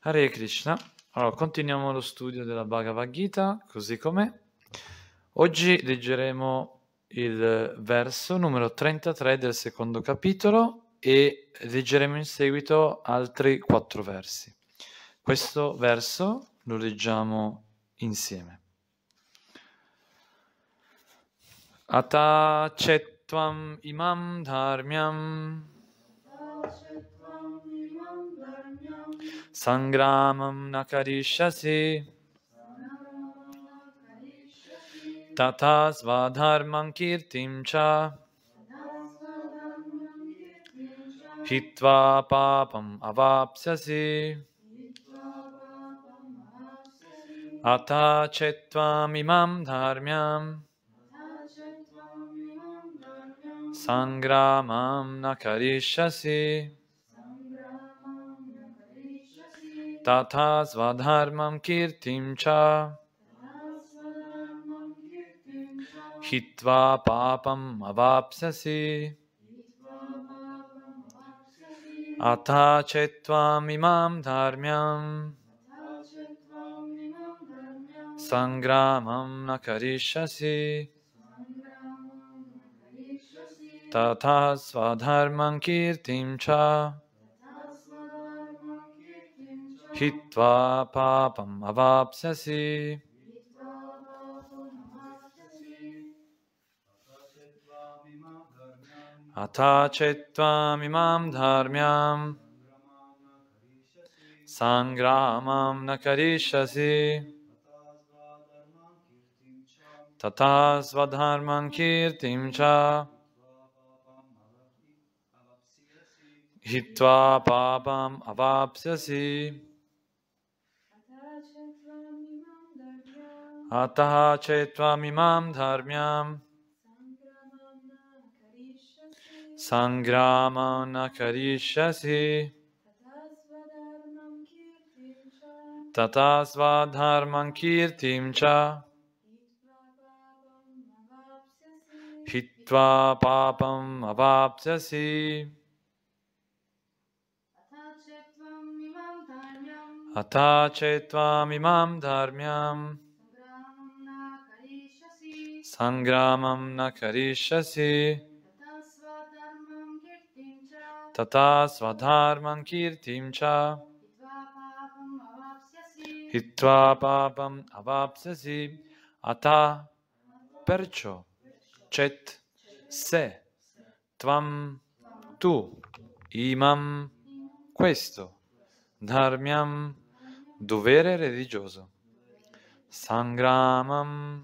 Hare Krishna. Allora, continuiamo lo studio della Bhagavad Gita, così com'è. Oggi leggeremo il verso numero 33 del secondo capitolo e leggeremo in seguito altri quattro versi. Questo verso lo leggiamo insieme. Ata cetvam imam dharmyam सङ्ग्रामं न करिष्यसि तथा स्वधर्मं कीर्तिं च हित्वा पापम् अवाप्स्यसि अथ चेत्त्वामिमां धार्म्यां सङ्ग्रामं न करिष्यसि तथा स्वधर्मं कीर्तिं च हित्वा पापम् अवाप्स्यसि अथ चेत्त्वामिमां धार्म्य सङ्ग्रामं न करिष्यसि तथा स्वधर्मं कीर्तिं च हित्वा प्स्यसि अथा चेत्त्वामिमां धार्म्यां सङ्ग्रामं न करिष्यसि तथा स्वधर्मं कीर्तिं च हित्वा पापम् अवाप्स्यसि अतः चेत्वामिमां धर्म्याम् सङ्ग्रामं न करिष्यसि तथा स्वधर्मं कीर्तिं च हित्वा पापम् अवाप्स्यसि अतः चेत्त्वामिमां धर्म्याम् Sangramam न करिष्यसि तथा स्वधर्मं कीर्तिं च हित्वा papam avapsasi ata perciò cet se tvam tu imam questo dharmiam dovere religioso sangramam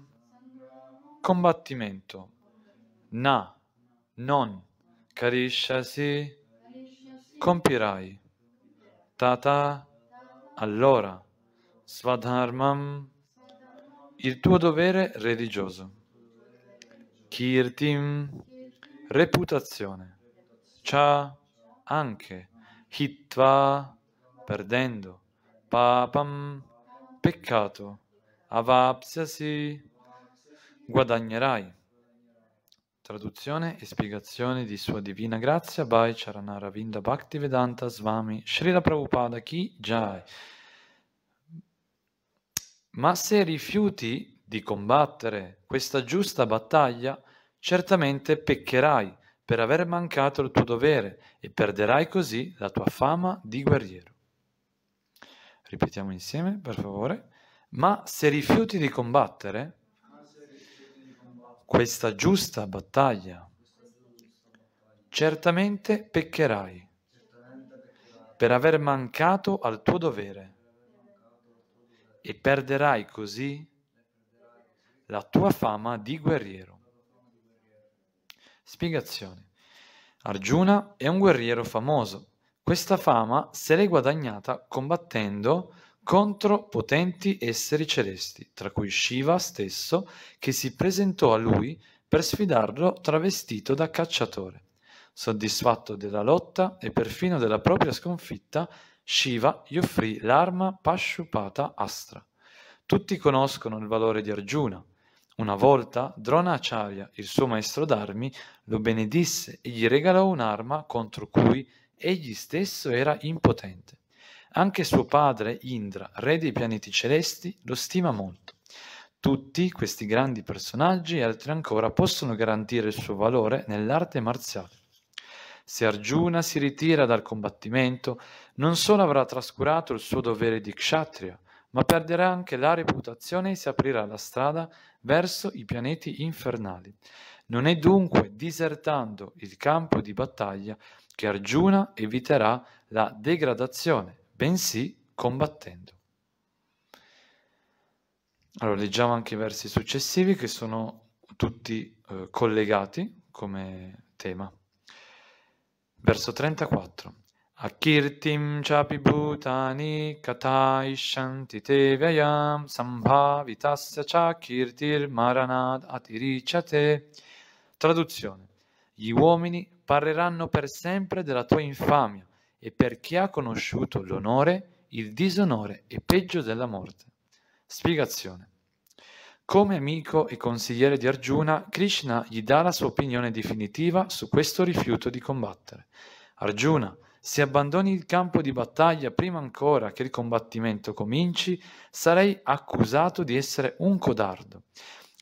combattimento. Na, non, carisciasi, compirai. Tata, allora, svadharmam, il tuo dovere religioso. Kirtim, reputazione. Cha, anche. Hitva, perdendo. Papam, peccato. Avapsiasi, guadagnerai. Traduzione e spiegazione di Sua Divina Grazia by Charanaravinda Bhaktivedanta Swami Srila Prabhupada Ki Jai. Ma se rifiuti di combattere questa giusta battaglia, certamente peccherai per aver mancato il tuo dovere e perderai così la tua fama di guerriero. Ripetiamo insieme, per favore. Ma se rifiuti di combattere, questa giusta battaglia, certamente peccherai per aver mancato al tuo dovere e perderai così la tua fama di guerriero. Spiegazione. Arjuna è un guerriero famoso. Questa fama se l'è guadagnata combattendo contro potenti esseri celesti, tra cui Shiva stesso, che si presentò a lui per sfidarlo travestito da cacciatore. Soddisfatto della lotta e perfino della propria sconfitta, Shiva gli offrì l'arma Pashupata Astra. Tutti conoscono il valore di Arjuna. Una volta Dronacharya, il suo maestro d'armi, lo benedisse e gli regalò un'arma contro cui egli stesso era impotente. Anche suo padre, Indra, re dei pianeti celesti, lo stima molto. Tutti questi grandi personaggi e altri ancora possono garantire il suo valore nell'arte marziale. Se Arjuna si ritira dal combattimento, non solo avrà trascurato il suo dovere di kshatriya, ma perderà anche la reputazione e si aprirà la strada verso i pianeti infernali. Non è dunque disertando il campo di battaglia che Arjuna eviterà la degradazione bensì combattendo. Allora, leggiamo anche i versi successivi che sono tutti eh, collegati come tema. Verso 34. Akirtim chapibhutani kata ishanti te vyayam sambhavitasya cha kirtir maranad atiricate. Traduzione. Gli uomini parleranno per sempre della tua infamia e per chi ha conosciuto l'onore, il disonore è peggio della morte. Spiegazione. Come amico e consigliere di Arjuna, Krishna gli dà la sua opinione definitiva su questo rifiuto di combattere. Arjuna, se abbandoni il campo di battaglia prima ancora che il combattimento cominci, sarei accusato di essere un codardo.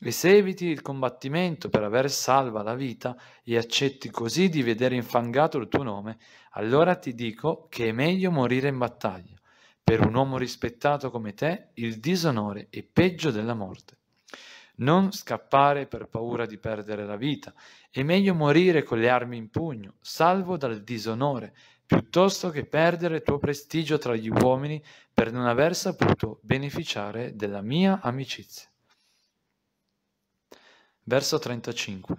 Eseviti il combattimento per aver salva la vita e accetti così di vedere infangato il tuo nome, allora ti dico che è meglio morire in battaglia. Per un uomo rispettato come te, il disonore è peggio della morte. Non scappare per paura di perdere la vita, è meglio morire con le armi in pugno, salvo dal disonore, piuttosto che perdere il tuo prestigio tra gli uomini per non aver saputo beneficiare della mia amicizia. Verso 35.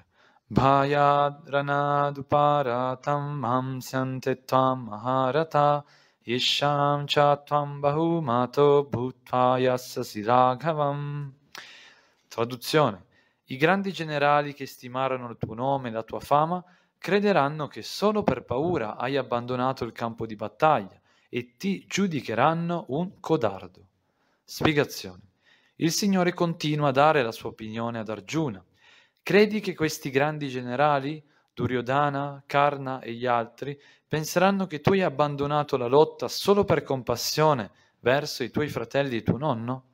Bhayadranaduparatam hamsyante tvam maharata yisham cha tvam bahumato bhutvayassasi raghavam. Traduzione. I grandi generali che stimarono il tuo nome e la tua fama crederanno che solo per paura hai abbandonato il campo di battaglia e ti giudicheranno un codardo. Spiegazione. Il Signore continua a dare la sua opinione ad Arjuna Credi che questi grandi generali, Duryodhana, Karna e gli altri, penseranno che tu hai abbandonato la lotta solo per compassione verso i tuoi fratelli e tuo nonno?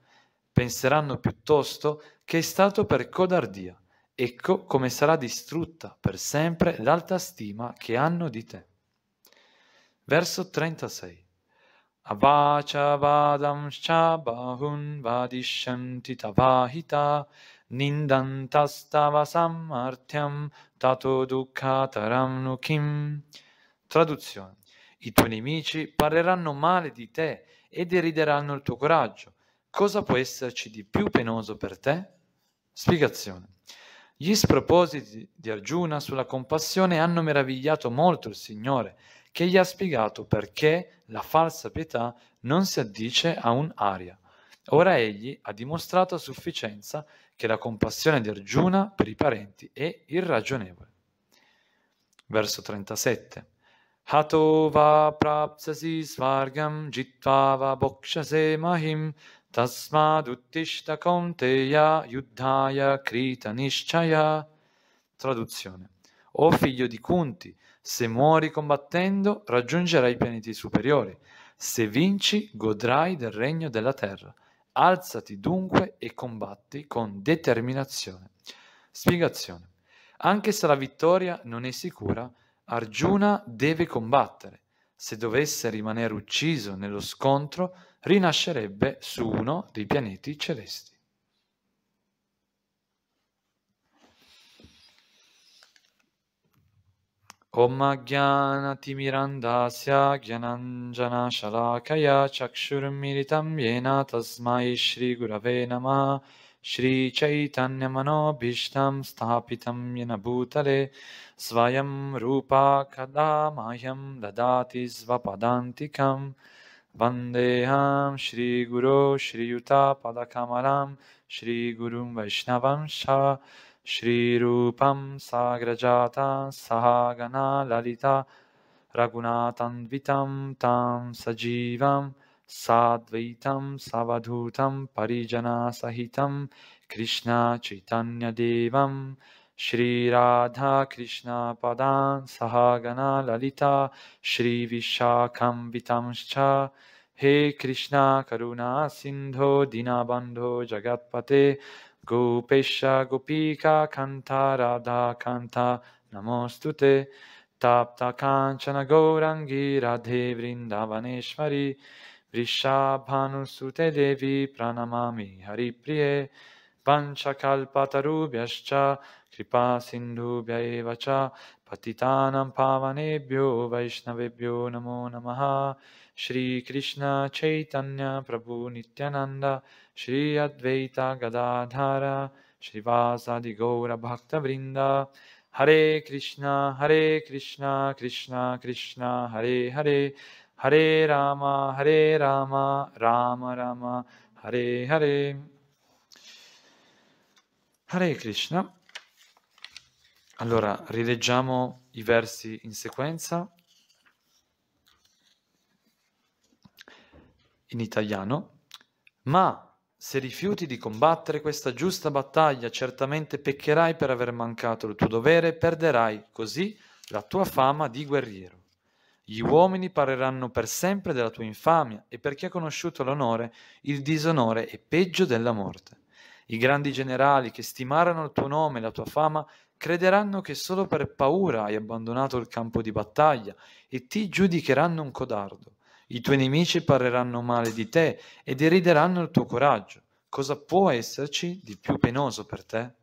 Penseranno piuttosto che è stato per codardia. Ecco come sarà distrutta per sempre l'alta stima che hanno di te. Verso 36. Avacha vadam shabahun vadishanti tavahita Nindantastava sammartyam tato dukkataram nukim. Traduzione. I tuoi nemici parleranno male di te e derideranno il tuo coraggio. Cosa può esserci di più penoso per te? Spiegazione. Gli spropositi di Arjuna sulla compassione hanno meravigliato molto il Signore, che gli ha spiegato perché la falsa pietà non si addice a un aria. Ora egli ha dimostrato a sufficienza che la compassione di Arjuna per i parenti è irragionevole. Verso 37. Hato prapsasi svargam jitva bokshase mahim tasmaduttishta konteya yuddhaya krita nishchaya. Traduzione. O figlio di Kunti, se muori combattendo raggiungerai i pianeti superiori, se vinci godrai del regno della terra. Alzati dunque e combatti con determinazione. Spiegazione. Anche se la vittoria non è sicura, Arjuna deve combattere. Se dovesse rimanere ucciso nello scontro, rinascerebbe su uno dei pianeti celesti. ओम् अज्ञानतिमिरन्दास्याज्ञनञ्जनशलाखय चक्षुर्मिलितं येन तस्मै श्रीगुरवे नमः श्रीचैतन्यमनोभीष्टं स्थापितं येन भूतले स्वयं रूपा कदा मह्यं ददाति स्वपदान्तिकं वन्देहां श्रीगुरो श्रीयुतापदकमलां श्रीगुरुं वैष्णवंश्च श्रीरूपं साग्रजाता सहागना ललिता रघुनाथन्वितं तां सजीवं साद्वैतं सवधूतं परिजनासहितं कृष्णचैतन्यदेवं श्रीराधाकृष्णपदां सहागना ललिता श्रीविशाखम्वितंश्च हे कृष्णा करुणा सिंधो दीनबन्धो जगतपते गोपैश्च गोपिका कन्था राधा कन्था नमोऽस्तु ते ताप्तकाञ्चन गौरङ्गी राधे वृन्दावनेश्वरी वृषाभानुसुते देवी प्रणमामि हरिप्रिये पञ्चकल्पतरुभ्यश्च कृपासिन्धुभ्यैव च पतितानां पावनेभ्यो वैष्णवेभ्यो नमो नमः Shri Krishna Chaitanya Prabhu Nityananda, Shri Advaita Gadadhara, Shri Vasadi Gaura Bhakta Vrinda, Hare Krishna, Hare Krishna, Krishna Krishna, Hare Hare, Hare Rama, Hare Rama, Rama Rama, Hare Hare. Hare Krishna. Allora, rileggiamo i versi in sequenza in italiano, ma se rifiuti di combattere questa giusta battaglia, certamente peccherai per aver mancato il tuo dovere e perderai così la tua fama di guerriero. Gli uomini parleranno per sempre della tua infamia e per chi ha conosciuto l'onore, il disonore è peggio della morte. I grandi generali che stimarono il tuo nome e la tua fama crederanno che solo per paura hai abbandonato il campo di battaglia e ti giudicheranno un codardo. I tuoi nemici parleranno male di te e derideranno il tuo coraggio. Cosa può esserci di più penoso per te?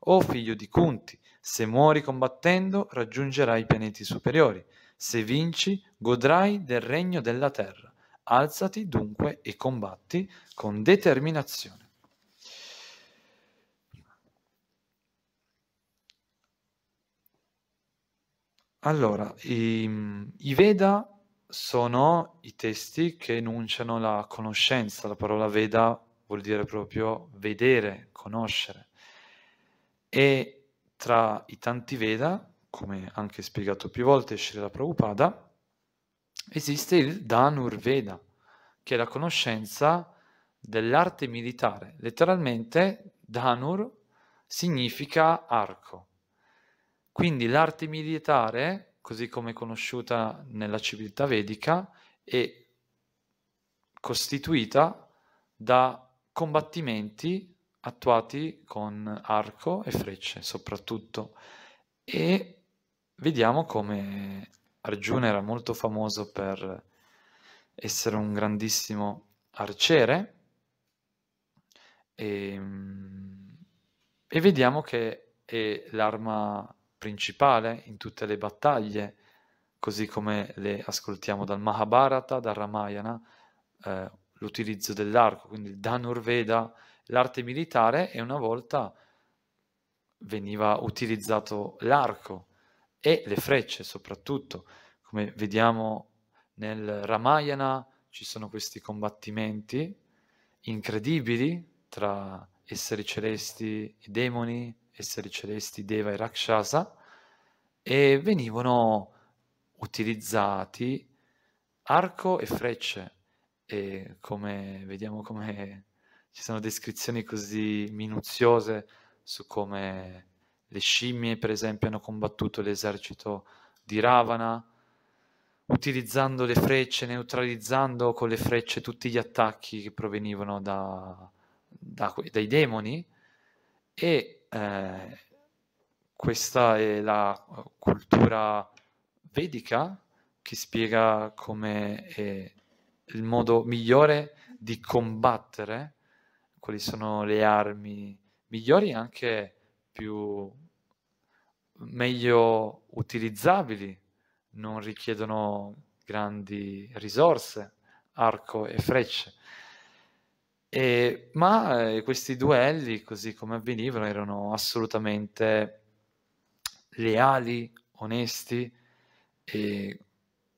O figlio di Cunti, se muori combattendo raggiungerai i pianeti superiori, se vinci godrai del regno della terra. Alzati dunque e combatti con determinazione. Allora, i, i Veda sono i testi che enunciano la conoscenza. La parola Veda vuol dire proprio vedere, conoscere. E tra i tanti Veda, come anche spiegato più volte Srila Prabhupada, esiste il Danur Veda, che è la conoscenza dell'arte militare. Letteralmente Danur significa arco. Quindi l'arte militare così come conosciuta nella civiltà vedica e costituita da combattimenti attuati con arco e frecce soprattutto e vediamo come Arjuna era molto famoso per essere un grandissimo arciere e, ehm, e vediamo che è l'arma principale in tutte le battaglie, così come le ascoltiamo dal Mahabharata, dal Ramayana, eh, l'utilizzo dell'arco, quindi il Danurveda, l'arte militare e una volta veniva utilizzato l'arco e le frecce soprattutto, come vediamo nel Ramayana ci sono questi combattimenti incredibili tra esseri celesti e demoni, esseri celesti Deva e Rakshasa e venivano utilizzati arco e frecce e come vediamo come ci sono descrizioni così minuziose su come le scimmie per esempio hanno combattuto l'esercito di Ravana utilizzando le frecce, neutralizzando con le frecce tutti gli attacchi che provenivano da, da, dai demoni e eh, questa è la eh, cultura vedica che spiega come è il modo migliore di combattere, quali sono le armi migliori, e anche più meglio utilizzabili, non richiedono grandi risorse, arco e frecce. E, ma eh, questi duelli, così come avvenivano, erano assolutamente leali, onesti. E,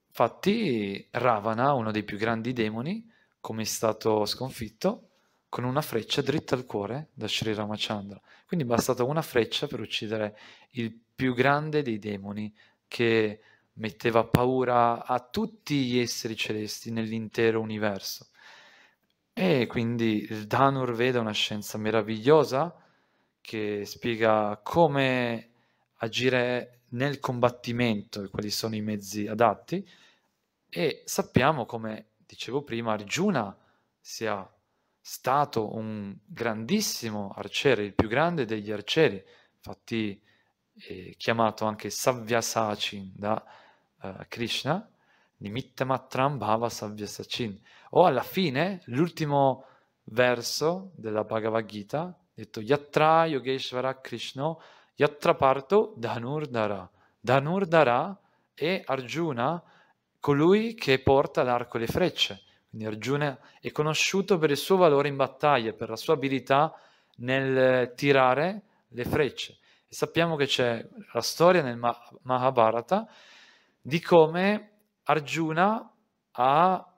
infatti, Ravana, uno dei più grandi demoni, come è stato sconfitto, con una freccia dritta al cuore da Sri Ramachandra. Quindi è bastata una freccia per uccidere il più grande dei demoni che metteva paura a tutti gli esseri celesti nell'intero universo. E quindi il Dhanurveda è una scienza meravigliosa che spiega come agire nel combattimento e quali sono i mezzi adatti e sappiamo come dicevo prima Arjuna sia stato un grandissimo arciere, il più grande degli arcieri, infatti chiamato anche Savyasachin da uh, Krishna Nimittamatram bhava savyasachin. O alla fine, l'ultimo verso della Bhagavad Gita, detto Yatra Yogeshvara Krishna Yatra Parto Dhanurdara. Dhanurdara è Arjuna, colui che porta l'arco e le frecce. Quindi Arjuna è conosciuto per il suo valore in battaglia, per la sua abilità nel tirare le frecce. E sappiamo che c'è la storia nel Mahabharata di come Arjuna ha,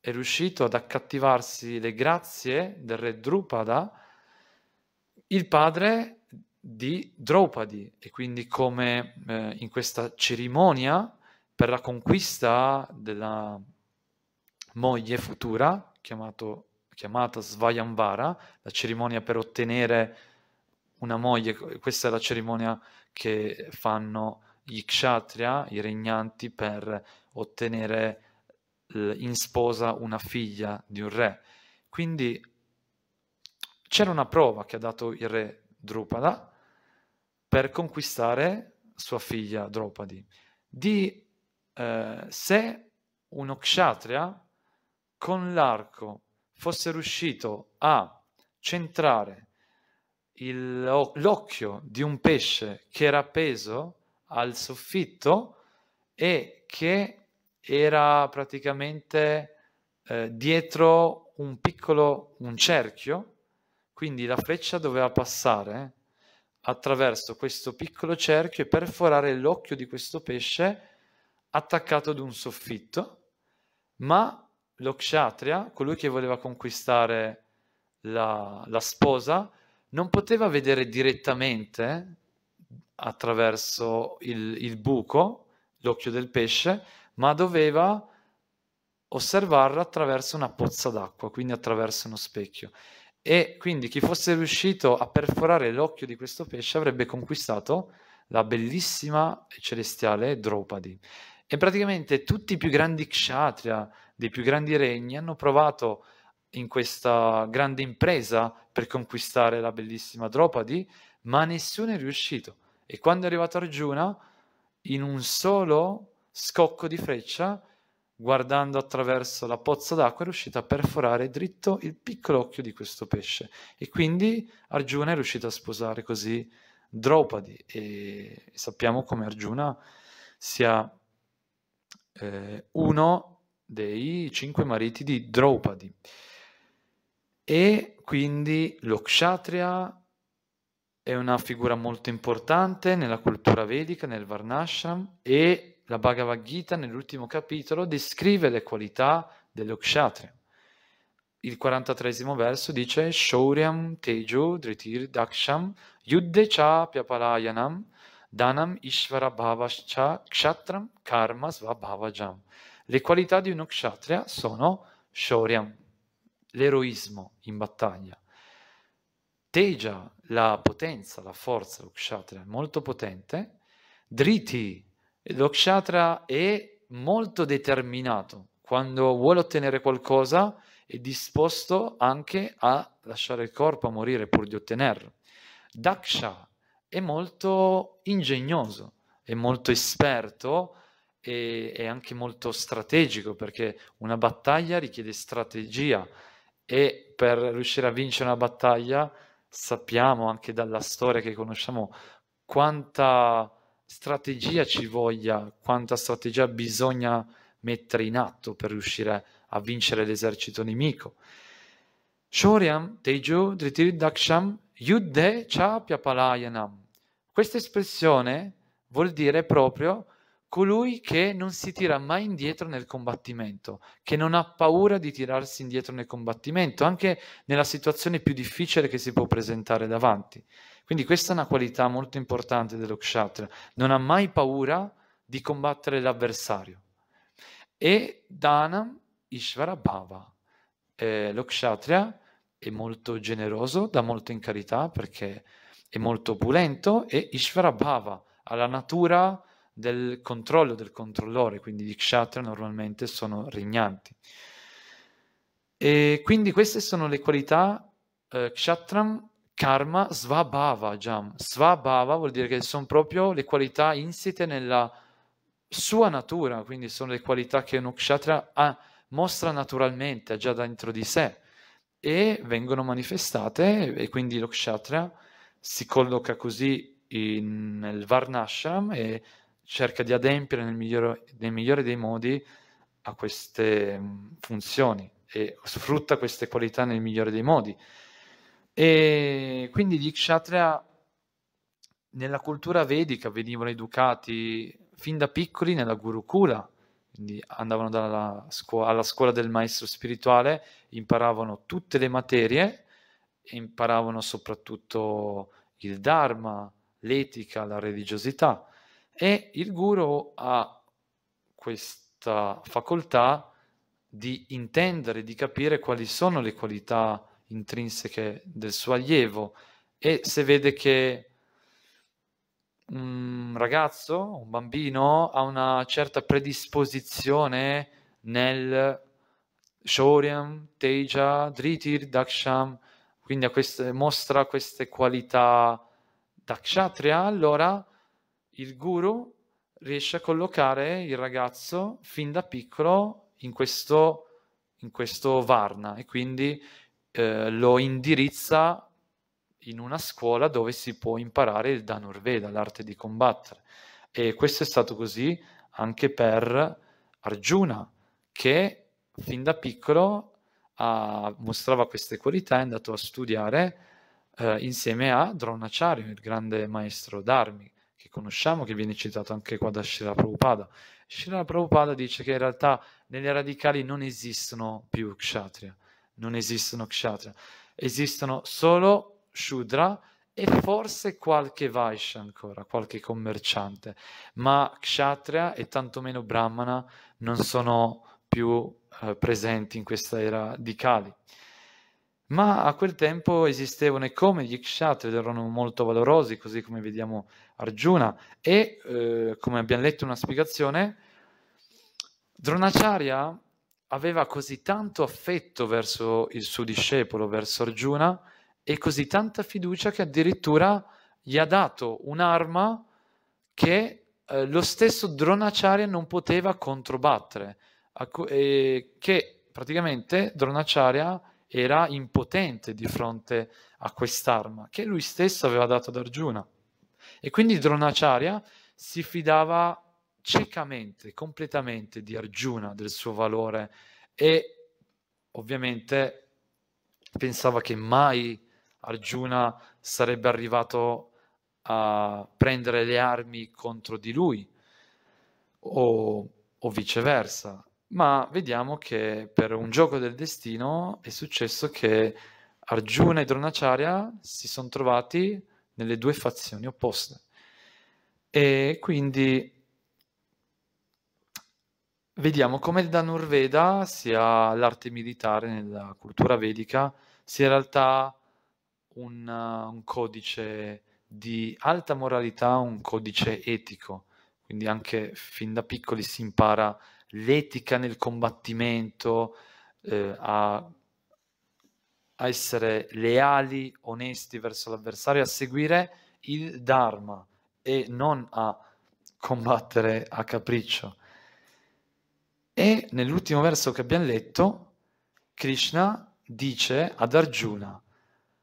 è riuscito ad accattivarsi le grazie del re Drupada, il padre di Draupadi, e quindi come eh, in questa cerimonia per la conquista della moglie futura, chiamato, chiamata Svayamvara, la cerimonia per ottenere una moglie, questa è la cerimonia che fanno gli kshatriya, i regnanti, per ottenere eh, in sposa una figlia di un re. Quindi c'era una prova che ha dato il re Drupada per conquistare sua figlia Draupadi di eh, se uno kshatriya con l'arco fosse riuscito a centrare il, l'occhio di un pesce che era appeso al soffitto e che era praticamente eh, dietro un piccolo un cerchio, quindi la freccia doveva passare attraverso questo piccolo cerchio e perforare l'occhio di questo pesce attaccato ad un soffitto, ma lo kshatriya, colui che voleva conquistare la, la sposa, non poteva vedere direttamente attraverso il, il buco l'occhio del pesce, ma doveva osservarla attraverso una pozza d'acqua, quindi attraverso uno specchio. E quindi chi fosse riuscito a perforare l'occhio di questo pesce avrebbe conquistato la bellissima e celestiale Draupadi. E praticamente tutti i più grandi kshatriya dei più grandi regni hanno provato in questa grande impresa per conquistare la bellissima Draupadi, ma nessuno è riuscito. E quando è arrivato Arjuna, in un solo scocco di freccia, guardando attraverso la pozza d'acqua, è riuscita a perforare dritto il piccolo occhio di questo pesce. E quindi Arjuna è riuscita a sposare così Draupadi. E sappiamo come Arjuna sia eh, uno dei cinque mariti di Draupadi. E quindi lo è una figura molto importante nella cultura vedica, nel Varnashram, e la Bhagavad Gita nell'ultimo capitolo descrive le qualità dello kshatriya. Il 43 verso dice Shauryam Tejo Dritir Daksham Yudde Cha Pyapalayanam Danam Ishvara Bhavascha Kshatram Karma Svabhavajam. Le qualità di uno kshatriya sono Shauryam, l'eroismo in battaglia. Teja, la potenza, la forza, lo kshatriya, molto potente. Driti, lo kshatra è molto determinato, quando vuole ottenere qualcosa è disposto anche a lasciare il corpo a morire pur di ottenerlo. Daksha è molto ingegnoso, è molto esperto e è anche molto strategico perché una battaglia richiede strategia e per riuscire a vincere una battaglia sappiamo anche dalla storia che conosciamo quanta strategia ci voglia, quanta strategia bisogna mettere in atto per riuscire a vincere l'esercito nemico. Shoryam, Tejo, Dritir Daksham, Yudde Cha Pyapalayanam. Questa espressione vuol dire proprio colui che non si tira mai indietro nel combattimento, che non ha paura di tirarsi indietro nel combattimento, anche nella situazione più difficile che si può presentare davanti. Quindi questa è una qualità molto importante dello Kshatra. Non ha mai paura di combattere l'avversario. E Danam Ishvara Bhava. Eh, lo Kshatriya è molto generoso, dà molto in carità perché è molto opulento e Ishvara Bhava ha la natura del controllo del controllore, quindi gli Kshatriya normalmente sono regnanti. E quindi queste sono le qualità eh, Kshatram karma svabhava, jam. Svabhava vuol dire che sono proprio le qualità insite nella sua natura, quindi sono le qualità che un kshatra ha, ah, mostra naturalmente, ha già dentro di sé, e vengono manifestate, e quindi lo kshatra si colloca così in, nel Varnashram e cerca di adempiere nel migliore, nel migliore dei modi a queste mm, funzioni e sfrutta queste qualità nel migliore dei modi. E quindi gli Kshatriya nella cultura vedica venivano educati fin da piccoli nella Gurukula, quindi andavano scu- alla scuola del maestro spirituale, imparavano tutte le materie imparavano soprattutto il Dharma, l'etica, la religiosità. E il guru ha questa facoltà di intendere, di capire quali sono le qualità intrinseche del suo allievo e se vede che un ragazzo, un bambino ha una certa predisposizione nel Shoryam, Teja, Dritir, Daksham, quindi a queste, mostra queste qualità dakshatria, allora il guru riesce a collocare il ragazzo fin da piccolo in questo, in questo varna e quindi eh, lo indirizza in una scuola dove si può imparare da Norveda l'arte di combattere. E questo è stato così anche per Arjuna, che fin da piccolo ha, mostrava queste qualità e è andato a studiare eh, insieme a Dronacharya, il grande maestro d'armi che conosciamo, che viene citato anche qua da Srila Prabhupada. Srila Prabhupada dice che in realtà nelle radicali non esistono più kshatriya, non esistono Kshatra, esistono solo Shudra e forse qualche Vaishya ancora, qualche commerciante, ma Kshatriya e tantomeno Brahmana non sono più eh, presenti in questa era di Kali. Ma a quel tempo esistevano e come gli kshatri erano molto valorosi, così come vediamo Arjuna, e eh, come abbiamo letto una spiegazione, Dronacharya aveva così tanto affetto verso il suo discepolo, verso Arjuna, e così tanta fiducia che addirittura gli ha dato un'arma che eh, lo stesso Dronacharya non poteva controbattere, cu- eh, che praticamente Dronacharya era impotente di fronte a quest'arma che lui stesso aveva dato ad Arjuna. E quindi Dronacharya si fidava ciecamente, completamente di Arjuna, del suo valore e ovviamente pensava che mai Arjuna sarebbe arrivato a prendere le armi contro di lui o, o viceversa. Ma vediamo che per un gioco del destino è successo che Arjuna e Dronacharya si sono trovati nelle due fazioni opposte. E quindi Vediamo come il Danurveda sia l'arte militare nella cultura vedica sia in realtà un, un codice di alta moralità, un codice etico. Quindi anche fin da piccoli si impara l'etica nel combattimento, eh, a, a essere leali, onesti verso l'avversario, a seguire il Dharma e non a combattere a capriccio. E nell'ultimo verso che abbiamo letto, Krishna dice ad Arjuna,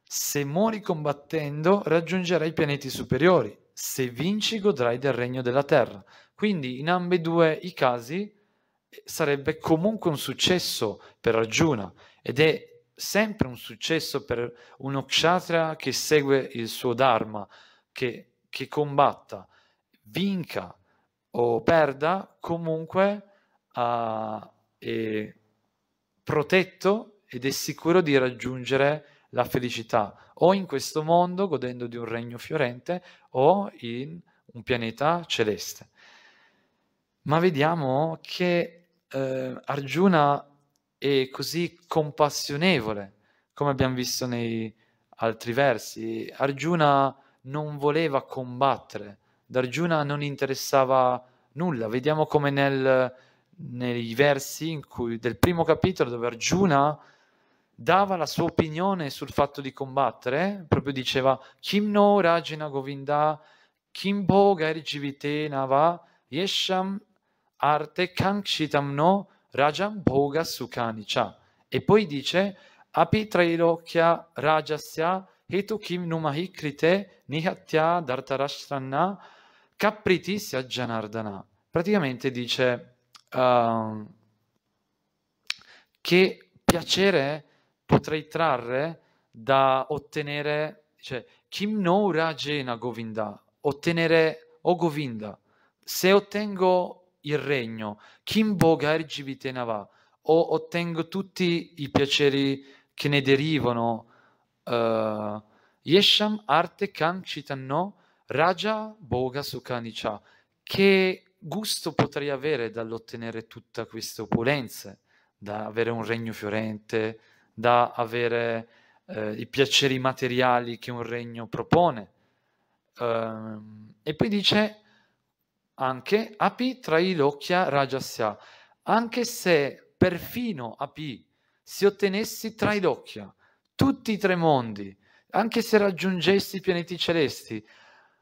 se muori combattendo raggiungerai i pianeti superiori, se vinci godrai del regno della terra. Quindi in ambedue i casi eh, sarebbe comunque un successo per Arjuna ed è sempre un successo per uno kshatriya che segue il suo dharma, che, che combatta, vinca o perda, comunque uh, eh, è protetto ed è sicuro di raggiungere la felicità o in questo mondo godendo di un regno fiorente o in un pianeta celeste. Ma vediamo che eh, Arjuna è così compassionevole, come abbiamo visto nei altri versi. Arjuna non voleva combattere, ad Arjuna non interessava nulla. Vediamo come nel nei versi cui, del primo capitolo dove Arjuna dava la sua opinione sul fatto di combattere, proprio diceva Kim no Rajina Govinda, Kim Boga Erjivite Nava, Yesham Arte Kankshitam no Rajam Boga Sukanica. E poi dice Api Trailokya Rajasya Hetu Kim Numahi Nihatya Dartarashranna Kapriti Janardana. Praticamente dice Ehm, che piacere potrei trarre da ottenere, cioè, Kim no Rajena Govinda, ottenere o oh Govinda, se ottengo il regno, Kim Bogar Jivitenava, o ottengo tutti i piaceri che ne derivano, uh, Yesham Arte Kang Chitanno Raja Boga Sukanica, che gusto potrei avere dall'ottenere tutta questa opulenza, da avere un regno fiorente, da avere eh, i piaceri materiali che un regno propone. Um, e poi dice anche api trailocchia rajasya, anche se perfino api si ottenessi trailocchia, tutti i tre mondi, anche se raggiungessi i pianeti celesti,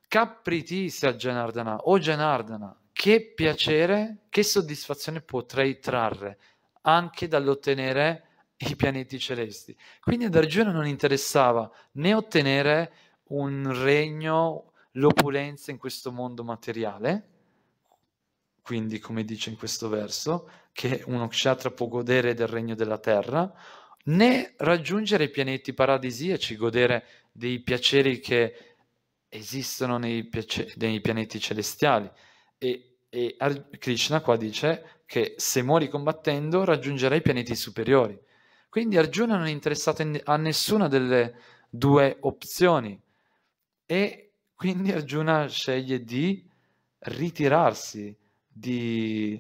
capriti a Genardana, o Genardana, che piacere, che soddisfazione potrei trarre anche dall'ottenere i pianeti celesti. Quindi ad Arjuna non interessava né ottenere un regno, l'opulenza in questo mondo materiale, quindi come dice in questo verso, che uno kshatra può godere del regno della terra, né raggiungere i pianeti paradisiaci, godere dei piaceri che esistono nei, piace- nei pianeti celestiali. E e Krishna qua dice che se muori combattendo raggiungerai i pianeti superiori. Quindi Arjuna non è interessato in, a nessuna delle due opzioni e quindi Arjuna sceglie di ritirarsi, di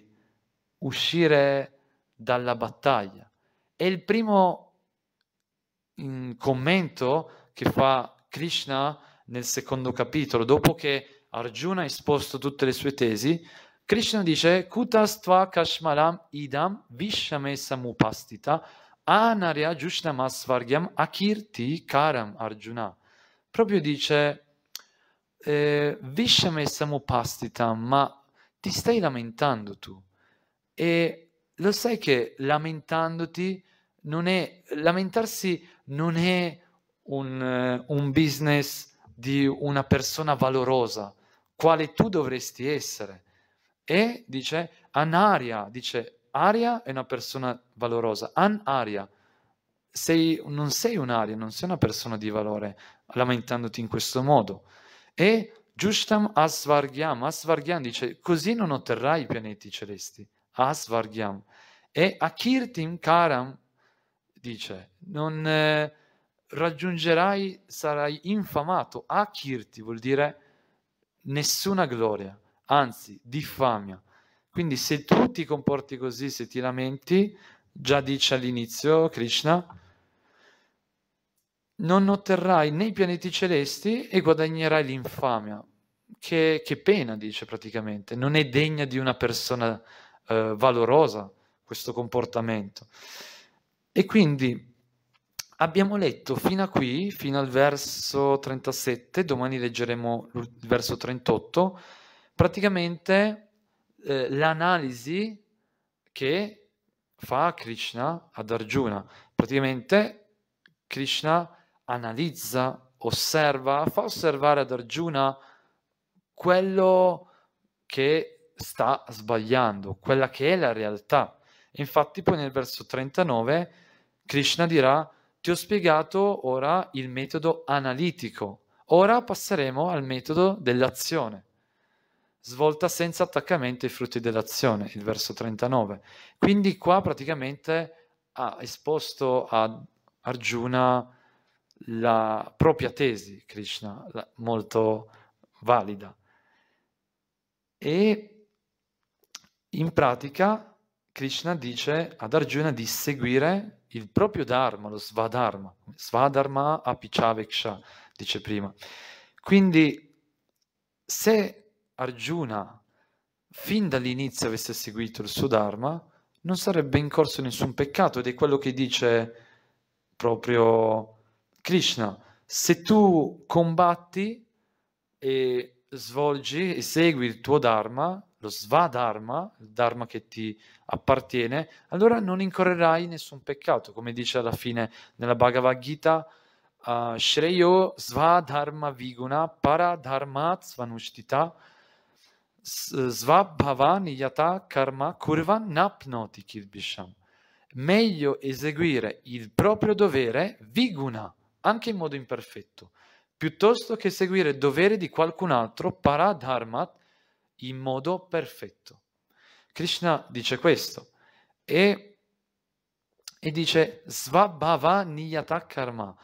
uscire dalla battaglia. E il primo mm, commento che fa Krishna nel secondo capitolo, dopo che Arjuna ha esposto tutte le sue tesi, Krishna dice Kutastva kashmalam idam vishamesa mupastita anarya jushthamasvargyam akirti karam arjuna. Proprio dice eh, vishamesa mupastita ma ti stai lamentando tu e lo sai che lamentandoti non è, lamentarsi non è un, eh, un business di una persona valorosa, quale tu dovresti essere e dice Anaria, dice Aria è una persona valorosa, An Aria, sei, non sei un'aria, non sei una persona di valore lamentandoti in questo modo. E Giustam Asvarghiam, Asvarghiam dice così non otterrai i pianeti celesti, Asvarghiam. E Akirtim Karam dice non eh, raggiungerai, sarai infamato, Akirti vuol dire nessuna gloria anzi diffamia. Quindi se tu ti comporti così, se ti lamenti, già dice all'inizio Krishna, non otterrai né i pianeti celesti e guadagnerai l'infamia. Che, che pena, dice praticamente, non è degna di una persona eh, valorosa questo comportamento. E quindi abbiamo letto fino a qui, fino al verso 37, domani leggeremo il verso 38 praticamente eh, l'analisi che fa Krishna ad Arjuna. Praticamente Krishna analizza, osserva, fa osservare ad Arjuna quello che sta sbagliando, quella che è la realtà. Infatti poi nel verso 39 Krishna dirà ti ho spiegato ora il metodo analitico, ora passeremo al metodo dell'azione svolta senza attaccamento ai frutti dell'azione, il verso 39. Quindi qua praticamente ha esposto a Arjuna la propria tesi, Krishna, molto valida. E in pratica Krishna dice ad Arjuna di seguire il proprio dharma, lo svadharma, svadharma apichaveksha, dice prima. Quindi se Arjuna fin dall'inizio avesse seguito il suo Dharma, non sarebbe incorso nessun peccato ed è quello che dice proprio Krishna. Se tu combatti e svolgi e segui il tuo Dharma, lo Svadharma, il Dharma che ti appartiene, allora non incorrerai nessun peccato, come dice alla fine nella Bhagavad Gita, uh, Shreyo Svadharma Viguna Paradharma Svanushtita, svabhavani yata karma kurva napnoti kilbisham. Meglio eseguire il proprio dovere viguna, anche in modo imperfetto, piuttosto che seguire il dovere di qualcun altro paradharmat in modo perfetto. Krishna dice questo e, e dice svabhava niyata karma.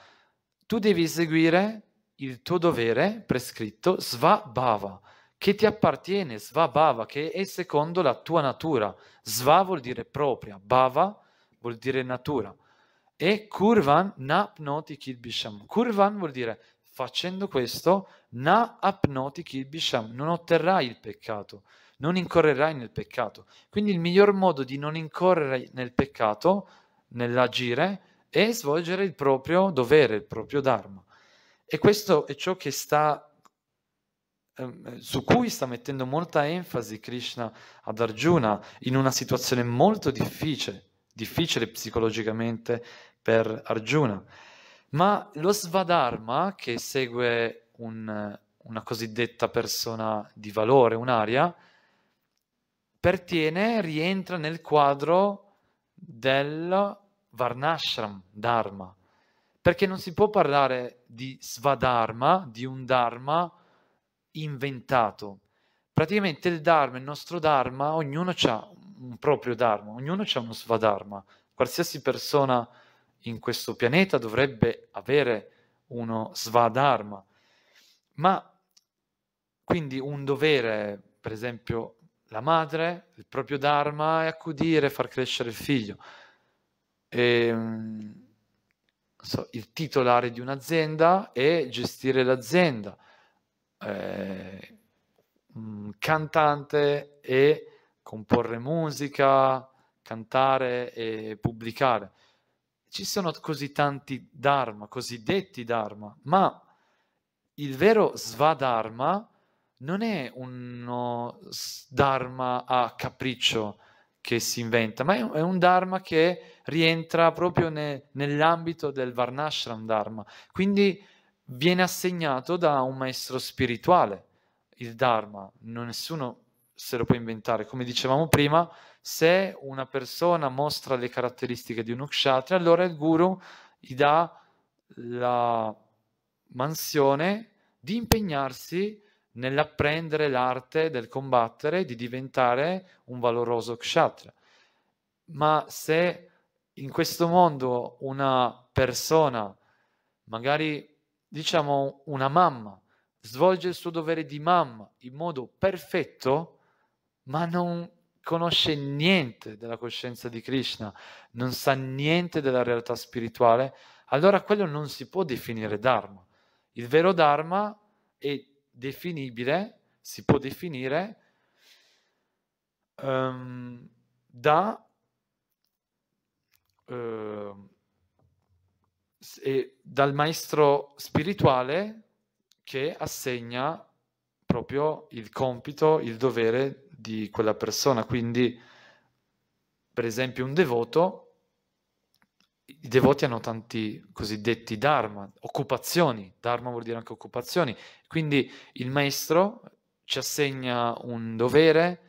Tu devi eseguire il tuo dovere prescritto svabhava che ti appartiene, sva svabhava, che è secondo la tua natura. Sva vuol dire propria, bhava vuol dire natura. E kurvan na apnoti kilbisham. Kurvan vuol dire facendo questo, na apnoti kilbisham, non otterrai il peccato, non incorrerai nel peccato. Quindi il miglior modo di non incorrere nel peccato, nell'agire, è svolgere il proprio dovere, il proprio dharma. E questo è ciò che sta Ehm, eh, su cui sta mettendo molta enfasi Krishna ad Arjuna in una situazione molto difficile, difficile psicologicamente per Arjuna. Ma lo Svadharma, che segue un, una cosiddetta persona di valore, un'aria, pertiene, rientra nel quadro del Varnashram Dharma, perché non si può parlare di Svadharma, di un Dharma, inventato. Praticamente il Dharma, il nostro Dharma, ognuno ha un proprio Dharma, ognuno ha uno Svadharma. Qualsiasi persona in questo pianeta dovrebbe avere uno Svadharma. Ma quindi un dovere, per esempio, la madre, il proprio Dharma è accudire, far crescere il figlio. E, ehm, so, il titolare di un'azienda è gestire l'azienda eh, mm, cantante e comporre musica, cantare e pubblicare. Ci sono così tanti dharma, cosiddetti dharma, ma il vero svadharma non è uno dharma a capriccio che si inventa, ma è un, dharma che rientra proprio ne, nell'ambito del varnashram dharma. Quindi viene assegnato da un maestro spirituale, il Dharma, non nessuno se lo può inventare. Come dicevamo prima, se una persona mostra le caratteristiche di un Ukshatra, allora il guru gli dà la mansione di impegnarsi nell'apprendere l'arte del combattere, di diventare un valoroso Kshatra. Ma se in questo mondo una persona magari diciamo, una mamma, svolge il suo dovere di mamma in modo perfetto, ma non conosce niente della coscienza di Krishna, non sa niente della realtà spirituale, allora quello non si può definire Dharma. Il vero Dharma è definibile, si può definire um, da uh, dal maestro spirituale che assegna proprio il compito, il dovere di quella persona. Quindi, per esempio, un devoto, i devoti hanno tanti cosiddetti dharma, occupazioni, dharma vuol dire anche occupazioni, quindi il maestro ci assegna un dovere,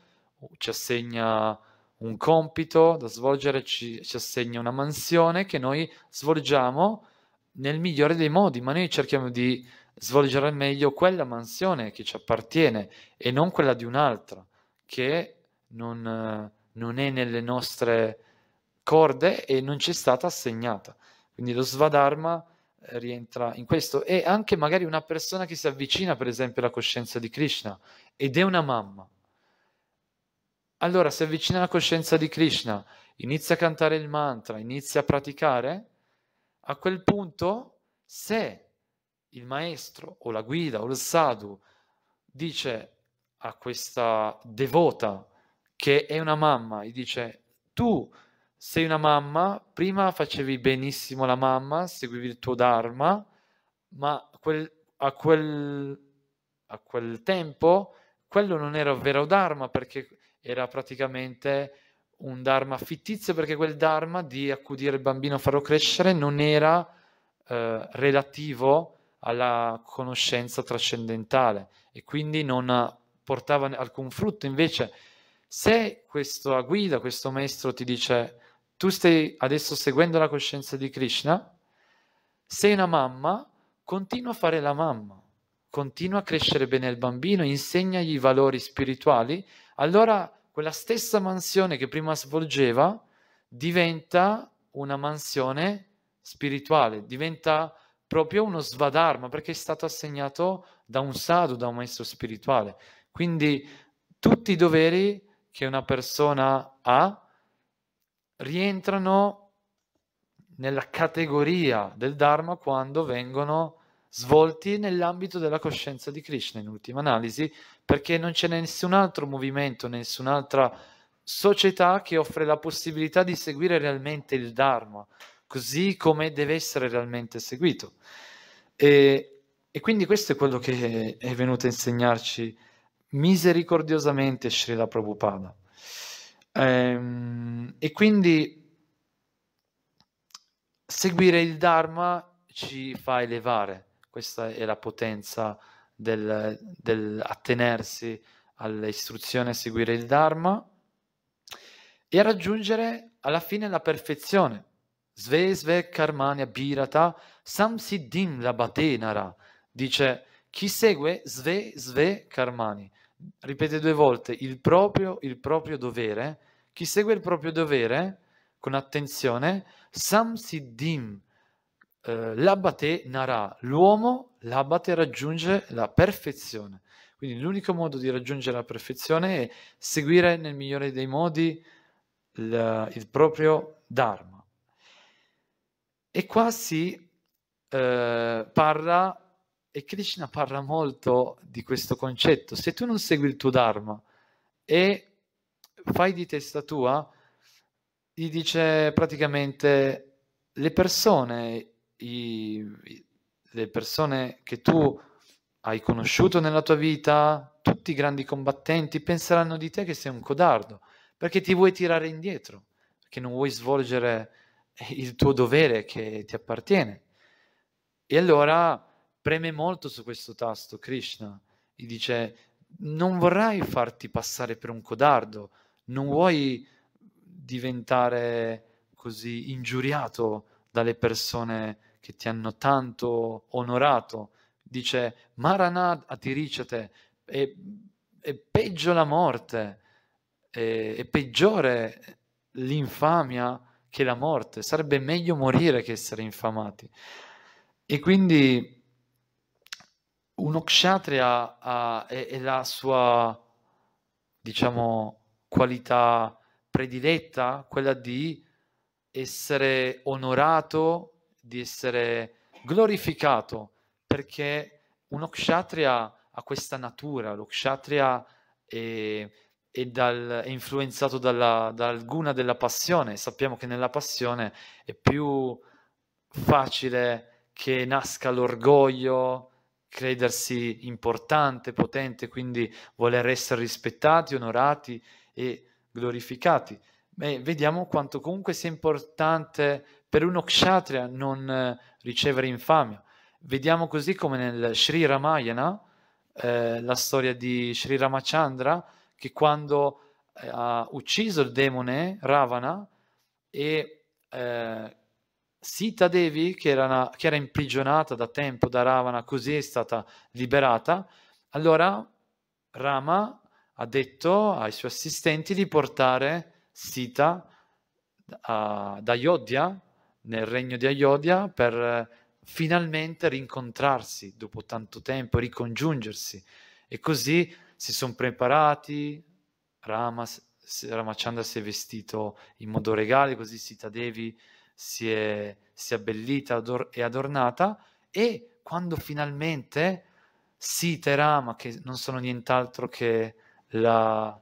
ci assegna un compito da svolgere, ci, ci assegna una mansione che noi svolgiamo nel migliore dei modi, ma noi cerchiamo di svolgere al meglio quella mansione che ci appartiene e non quella di un'altra che non, non è nelle nostre corde e non ci è stata assegnata. Quindi lo Svadharma eh, rientra in questo e anche magari una persona che si avvicina per esempio alla coscienza di Krishna ed è una mamma allora si avvicina alla coscienza di Krishna, inizia a cantare il mantra, inizia a praticare, a quel punto se il maestro o la guida o il sadhu dice a questa devota che è una mamma, gli dice tu sei una mamma, prima facevi benissimo la mamma, seguivi il tuo dharma, ma quel, a, quel, a quel tempo quello non era vero dharma perché era praticamente un Dharma fittizio perché quel Dharma di accudire il bambino e farlo crescere non era eh, relativo alla conoscenza trascendentale e quindi non portava alcun frutto. Invece, se questa guida, questo maestro ti dice tu stai adesso seguendo la coscienza di Krishna, sei una mamma, continua a fare la mamma continua a crescere bene il bambino, insegnagli i valori spirituali, allora quella stessa mansione che prima svolgeva diventa una mansione spirituale, diventa proprio uno svadharma perché è stato assegnato da un sadhu, da un maestro spirituale. Quindi tutti i doveri che una persona ha rientrano nella categoria del Dharma quando vengono svolti nell'ambito della coscienza di Krishna, in ultima analisi, perché non c'è nessun altro movimento, nessun'altra società che offre la possibilità di seguire realmente il Dharma, così come deve essere realmente seguito. E, e quindi questo è quello che è venuto a insegnarci misericordiosamente Srila Prabhupada. Ehm, e quindi seguire il Dharma ci fa elevare. Questa è la potenza del, del attenersi all'istruzione, a seguire il Dharma e a raggiungere alla fine la perfezione. Sve sve karmania birata samsiddhim labatenara, dice chi segue sve sve karmani, ripete due volte il proprio, il proprio dovere, chi segue il proprio dovere con attenzione, samsiddhim eh, l'abate narà, l'uomo, l'abate raggiunge la perfezione. Quindi l'unico modo di raggiungere la perfezione è seguire nel migliore dei modi il, il proprio Dharma. E qua si eh, parla, e Krishna parla molto di questo concetto, se tu non segui il tuo Dharma e fai di testa tua, gli dice praticamente le persone i, le persone che tu hai conosciuto nella tua vita, tutti i grandi combattenti, penseranno di te che sei un codardo, perché ti vuoi tirare indietro, perché non vuoi svolgere il tuo dovere che ti appartiene. E allora preme molto su questo tasto Krishna e dice non vorrai farti passare per un codardo, non vuoi diventare così ingiuriato dalle persone che ti hanno tanto onorato, dice Maranat atiricete, è, è peggio la morte, è, è peggiore l'infamia che la morte, sarebbe meglio morire che essere infamati. E quindi uno kshatriya ha, è, è la sua, diciamo, qualità prediletta, quella di essere onorato di essere glorificato, perché uno kshatriya ha questa natura, lo kshatriya è, è, dal, è influenzato dalla, da alcuna della passione, sappiamo che nella passione è più facile che nasca l'orgoglio, credersi importante, potente, quindi voler essere rispettati, onorati e glorificati. E vediamo quanto comunque sia importante per uno kshatriya non eh, ricevere infamia. Vediamo così come nel Sri Ramayana, eh, la storia di Sri Ramachandra, che quando eh, ha ucciso il demone Ravana e eh, Sita Devi, che era, una, che era imprigionata da tempo da Ravana, così è stata liberata, allora Rama ha detto ai suoi assistenti di portare Sita a, eh, da Yodhya nel regno di Ayodhya per eh, finalmente rincontrarsi dopo tanto tempo, ricongiungersi. E così si sono preparati, Rama, Ramachandra si è vestito in modo regale, così Sita Devi si è, si è abbellita ador- e adornata e quando finalmente Sita e Rama, che non sono nient'altro che la,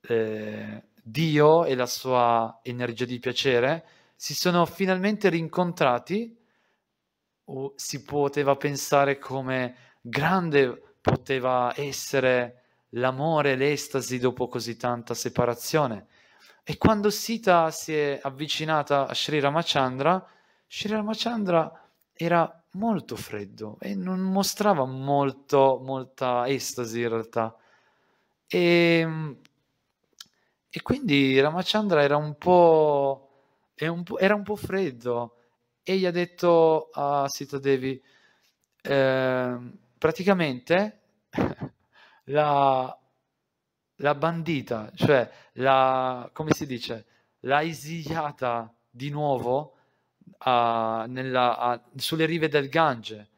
eh, Dio e la sua energia di piacere, si sono finalmente rincontrati o si poteva pensare come grande poteva essere l'amore, l'estasi dopo così tanta separazione. E quando Sita si è avvicinata a Sri Ramachandra, Sri Ramachandra era molto freddo e non mostrava molto, molta estasi in realtà. E, e quindi Ramachandra era un po' un po', era un po' freddo e gli ha detto a Sita Devi, eh, praticamente la, la, bandita, cioè la, come si dice, l'ha esiliata di nuovo a, nella, a, sulle rive del Gange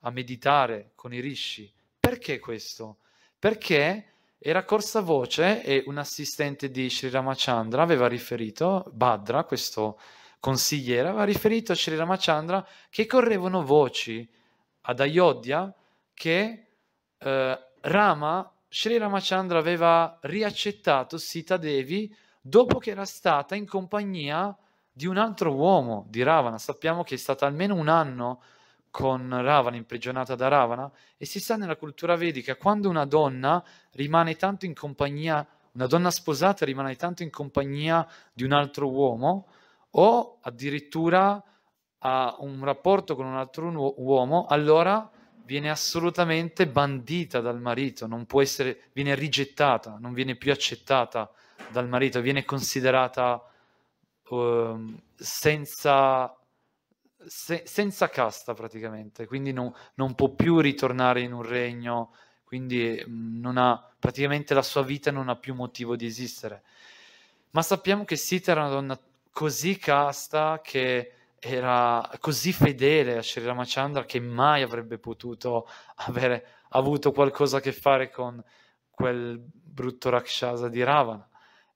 a meditare con i rishi. Perché questo? Perché era corsa voce e un assistente di Sri Ramachandra aveva riferito, Badra, questo consigliere, aveva riferito a Sri Ramachandra che correvano voci ad Ayodhya che eh, Rama, Sri Ramachandra aveva riaccettato Sita Devi dopo che era stata in compagnia di un altro uomo, di Ravana. Sappiamo che è stata almeno un anno con Ravana, imprigionata da Ravana, e si sa nella cultura vedica, quando una donna rimane tanto in compagnia, una donna sposata rimane tanto in compagnia di un altro uomo, o addirittura ha un rapporto con un altro uomo, allora viene assolutamente bandita dal marito, non può essere, viene rigettata, non viene più accettata dal marito, viene considerata eh, senza se, senza casta praticamente, quindi non, non, può più ritornare in un regno, quindi mm, ha, praticamente la sua vita non ha più motivo di esistere. Ma sappiamo che Sita era una donna così casta che era così fedele a Sri Ramachandra che mai avrebbe potuto avere avuto qualcosa a che fare con quel brutto Rakshasa di Ravana.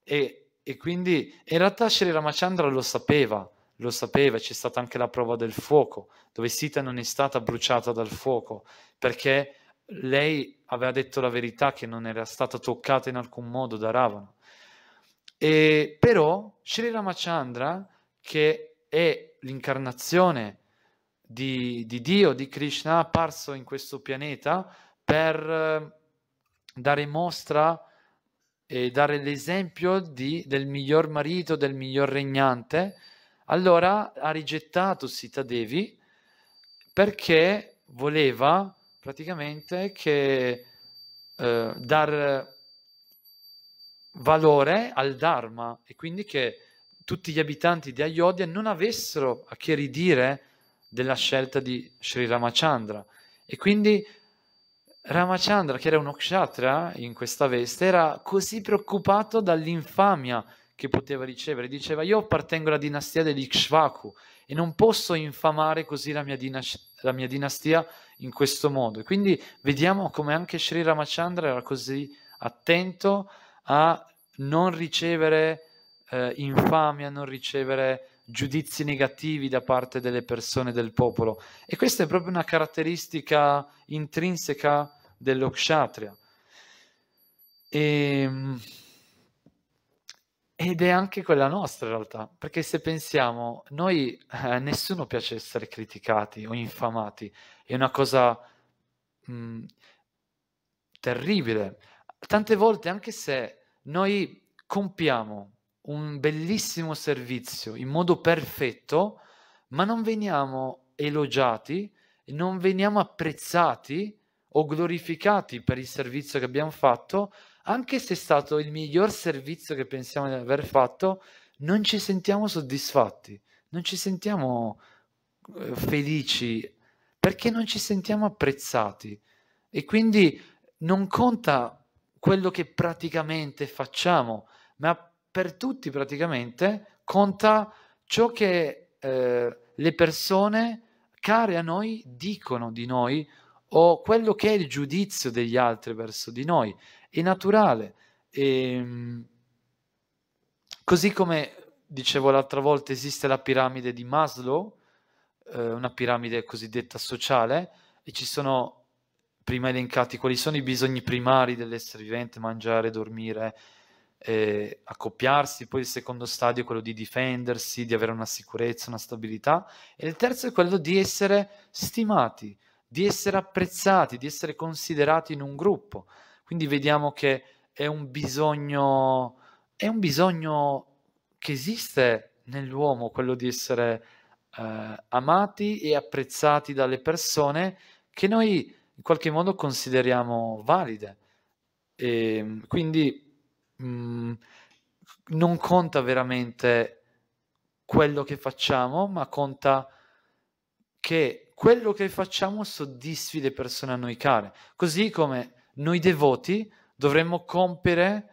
E, e quindi in realtà Sri Ramachandra lo sapeva, lo sapeva, c'è stata anche la prova del fuoco, dove Sita non è stata bruciata dal fuoco, perché lei aveva detto la verità che non era stata toccata in alcun modo da Ravana. E, però Sri Ramachandra, che è l'incarnazione di, di, Dio, di Krishna, apparso in questo pianeta per eh, dare mostra e dare l'esempio di, del miglior marito, del miglior regnante, allora ha rigettato Sita Devi perché voleva praticamente che eh, dar valore al Dharma e quindi che tutti gli abitanti di Ayodhya non avessero a che ridire della scelta di Sri Ramachandra. E quindi Ramachandra, che era uno kshatra in questa veste, era così preoccupato dall'infamia che poteva ricevere. Diceva, io appartengo alla dinastia degli Ikshvaku e non posso infamare così la mia, dinas- la mia dinastia in questo modo. E quindi vediamo come anche Sri Ramachandra era così attento a non ricevere eh, infamia, a non ricevere giudizi negativi da parte delle persone del popolo. E questa è proprio una caratteristica intrinseca dello kshatriya. E ehm, ed è anche quella nostra in realtà, perché se pensiamo, noi a eh, nessuno piace essere criticati o infamati, è una cosa mh, mm, terribile. Tante volte, anche se noi compiamo un bellissimo servizio in modo perfetto, ma non veniamo elogiati, non veniamo apprezzati o glorificati per il servizio che abbiamo fatto, anche se è stato il miglior servizio che pensiamo di aver fatto, non ci sentiamo soddisfatti, non ci sentiamo eh, felici perché non ci sentiamo apprezzati e quindi non conta quello che praticamente facciamo, ma per tutti praticamente conta ciò che eh, le persone care a noi dicono di noi o quello che è il giudizio degli altri verso di noi è naturale. E, ehm, così come dicevo l'altra volta, esiste la piramide di Maslow, eh, una piramide cosiddetta sociale, e ci sono prima elencati quali sono i bisogni primari dell'essere vivente, mangiare, dormire, eh, accoppiarsi, poi il secondo stadio è quello di difendersi, di avere una sicurezza, una stabilità, e il terzo è quello di essere stimati, di essere apprezzati, di essere considerati in un gruppo. Quindi vediamo che è un bisogno, è un bisogno che esiste nell'uomo, quello di essere eh, amati e apprezzati dalle persone che noi in qualche modo consideriamo valide. E ehm, quindi mh, mm, non conta veramente quello che facciamo, ma conta che quello che facciamo soddisfi le persone a noi care. Così come noi devoti dovremmo compiere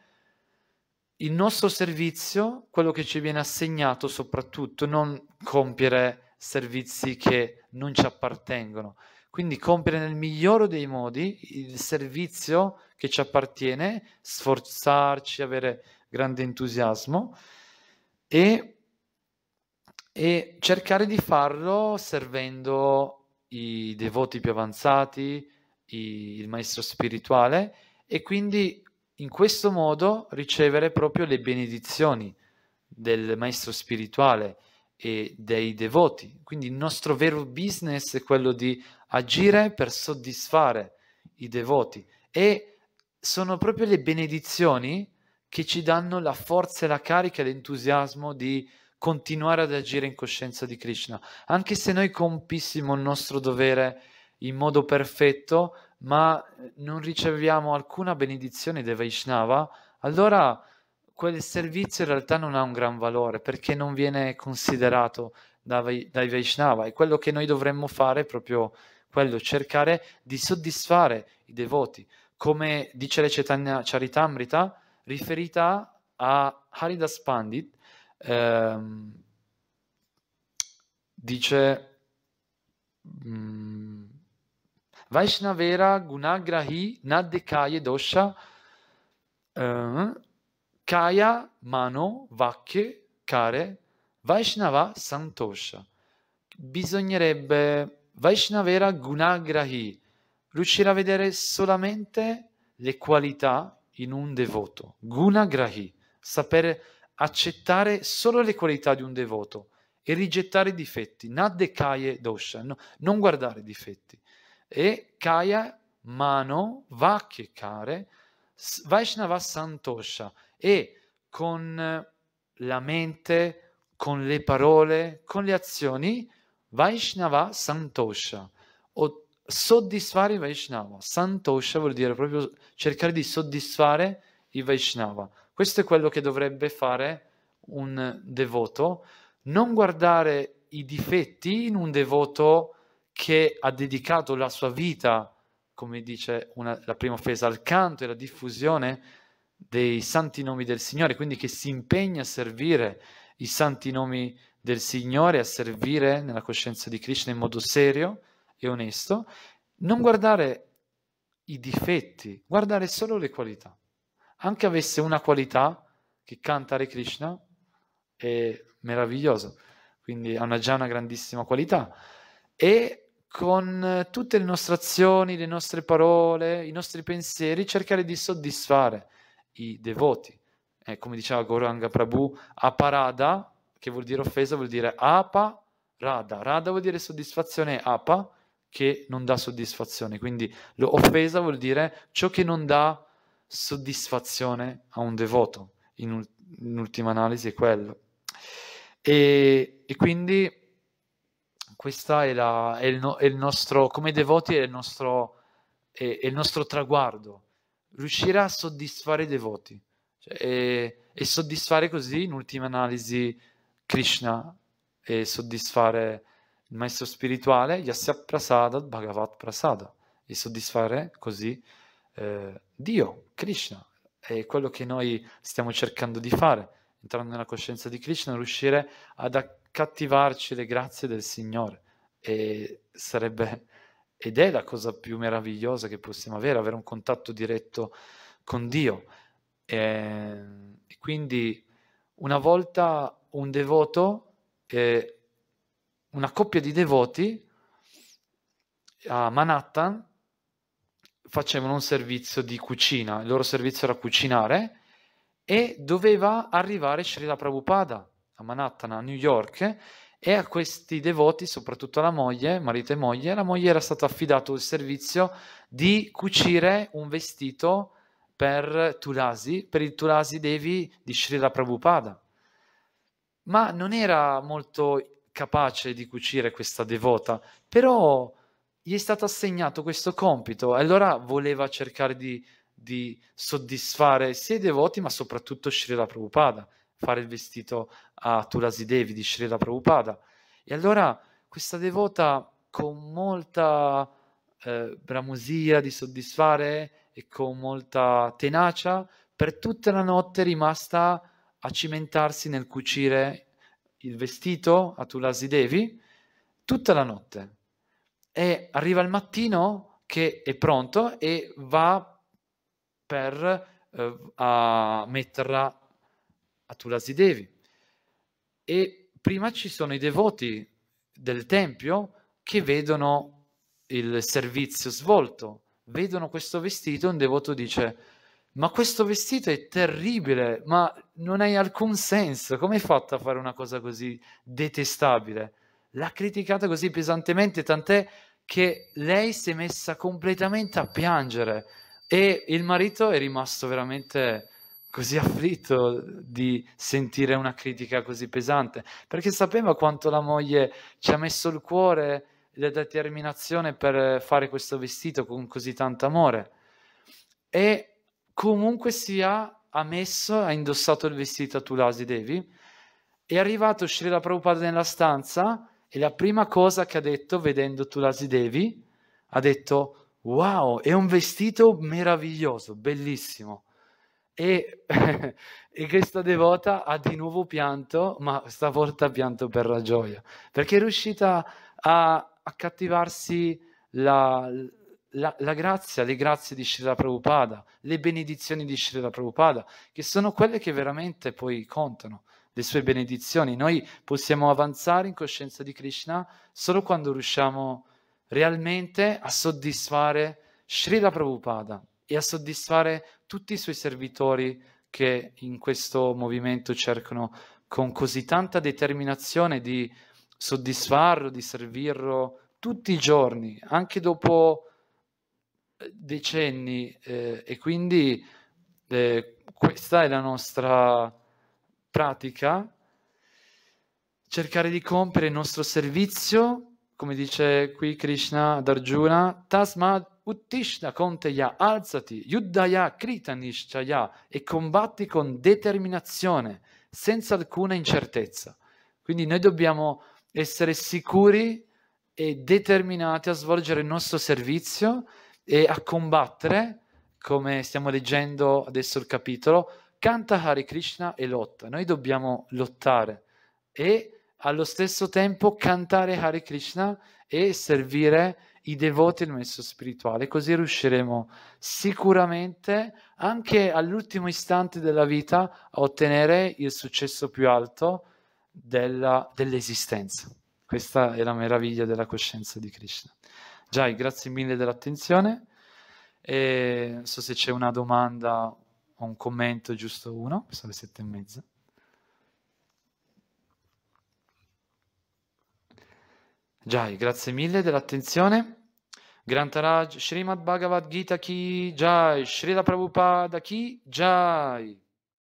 il nostro servizio, quello che ci viene assegnato soprattutto, non compiere servizi che non ci appartengono. Quindi compiere nel migliore dei modi il servizio che ci appartiene, sforzarci, avere grande entusiasmo e, e cercare di farlo servendo i devoti più avanzati, i, il maestro spirituale e quindi in questo modo ricevere proprio le benedizioni del maestro spirituale e dei devoti. Quindi il nostro vero business è quello di agire per soddisfare i devoti e sono proprio le benedizioni che ci danno la forza e la carica l'entusiasmo di continuare ad agire in coscienza di Krishna. Anche se noi compissimo il nostro dovere in modo perfetto, ma non riceviamo alcuna benedizione dei Vaishnava, allora quel servizio in realtà non ha un gran valore perché non viene considerato dai, Vaishnava e quello che noi dovremmo fare è proprio quello, cercare di soddisfare i devoti, come dice la Chaitanya Charitamrita, riferita a Haridas Pandit, ehm, dice... Mm, Vaishnavera Gunagrahi Naddekaya Dosha eh, Kaya Mano Vacche Kare Vaishnava Santosha. Bisognerebbe Vaishnavera Gunagrahi riuscire a vedere solamente le qualità in un devoto. Gunagrahi, sapere accettare solo le qualità di un devoto e rigettare i difetti. Naddekaye dosha, no, non guardare i difetti e Kaya Mano va a chiccare Vaishnava Santosha e con la mente, con le parole, con le azioni, Vaishnava Santosha o soddisfare i Vaishnava. Santosha vuol dire proprio cercare di soddisfare i Vaishnava. Questo è quello che dovrebbe fare un devoto, non guardare i difetti in un devoto che ha dedicato la sua vita, come dice una, la prima offesa, al canto e alla diffusione dei santi nomi del Signore, quindi che si impegna a servire i santi nomi del Signore, a servire nella coscienza di Krishna in modo serio e onesto, non guardare i difetti, guardare solo le qualità. Anche avesse una qualità che cantare Krishna è meraviglioso, quindi ha una, già una grandissima qualità e con tutte le nostre azioni, le nostre parole, i nostri pensieri cercare di soddisfare i devoti. Eh, come diceva Goranga Prabhu, aparada, che vuol dire offesa, vuol dire apa, rada. Rada vuol dire soddisfazione, apa, che non dà soddisfazione. Quindi offesa vuol dire ciò che non dà soddisfazione a un devoto. In, ultima analisi è quello. E, e quindi questo è, la, è, il no, è, il, nostro, come devoti, è il nostro, è, il nostro traguardo. Riuscire a soddisfare i devoti cioè, e, e soddisfare così, in ultima analisi, Krishna e soddisfare il maestro spirituale, Yasya Prasada, Bhagavat Prasada, e soddisfare così eh, Dio, Krishna. È quello che noi stiamo cercando di fare, entrando nella coscienza di Krishna, riuscire ad, cattivarci le grazie del Signore e sarebbe ed è la cosa più meravigliosa che possiamo avere, avere un contatto diretto con Dio. E, ehm, e quindi una volta un devoto, eh, una coppia di devoti a Manhattan facevano un servizio di cucina, il loro servizio era cucinare e doveva arrivare Srila Prabhupada a Manhattan, a New York, e a questi devoti, soprattutto alla moglie, marito e moglie, la moglie era stato affidato il servizio di cucire un vestito per Tulasi, per il Tulasi Devi di Srila Prabhupada. Ma non era molto capace di cucire questa devota, però gli è stato assegnato questo compito e allora voleva cercare di, di soddisfare sia i devoti ma soprattutto Srila Prabhupada fare il vestito a Tulasi Devi di Srila Prabhupada. E allora questa devota con molta eh, bramosia di soddisfare e con molta tenacia per tutta la notte è rimasta a cimentarsi nel cucire il vestito a Tulasi Devi tutta la notte e arriva il mattino che è pronto e va per eh, a metterla a Tulasi Devi. E prima ci sono i devoti del Tempio che vedono il servizio svolto, vedono questo vestito e un devoto dice ma questo vestito è terribile, ma non hai alcun senso, come hai fatto a fare una cosa così detestabile? L'ha criticata così pesantemente, tant'è che lei si è messa completamente a piangere e il marito è rimasto veramente così afflitto di sentire una critica così pesante, perché sapeva quanto la moglie ci ha messo il cuore e la determinazione per fare questo vestito con così tanto amore. E comunque sia, ha messo, ha indossato il vestito a Tulasi Devi, è arrivato Srila Prabhupada nella stanza e la prima cosa che ha detto, vedendo Tulasi Devi, ha detto, wow, è un vestito meraviglioso, bellissimo e, e, questa devota ha di nuovo pianto, ma stavolta pianto per la gioia, perché è riuscita a, a cattivarsi la, la, la, grazia, le grazie di Srila Prabhupada, le benedizioni di Srila Prabhupada, che sono quelle che veramente poi contano, le sue benedizioni. Noi possiamo avanzare in coscienza di Krishna solo quando riusciamo realmente a soddisfare Srila Prabhupada e a soddisfare tutti i suoi servitori che in questo movimento cercano con così tanta determinazione di soddisfarlo, di servirlo tutti i giorni, anche dopo eh, decenni eh, e quindi eh, questa è la nostra pratica, cercare di compiere il nostro servizio, come dice qui Krishna ad Arjuna, tasma uttishna konteya, alzati, Yuddhaya krita nishchaya, e combatti con determinazione, senza alcuna incertezza. Quindi noi dobbiamo essere sicuri e determinati a svolgere il nostro servizio e a combattere, come stiamo leggendo adesso il capitolo, canta Hare Krishna e lotta. Noi dobbiamo lottare e allo stesso tempo cantare Hare Krishna e servire i devoti e il messo spirituale, così riusciremo sicuramente anche all'ultimo istante della vita a ottenere il successo più alto della, dell'esistenza. Questa è la meraviglia della coscienza di Krishna. Jai, grazie mille dell'attenzione. E non so se c'è una domanda o un commento, giusto uno, sono le sette e mezza. Jai, grazie mille dell'attenzione. Grantaraj Srimad Bhagavad Gita Ki Jai, Srila Prabhupada Ki Jai.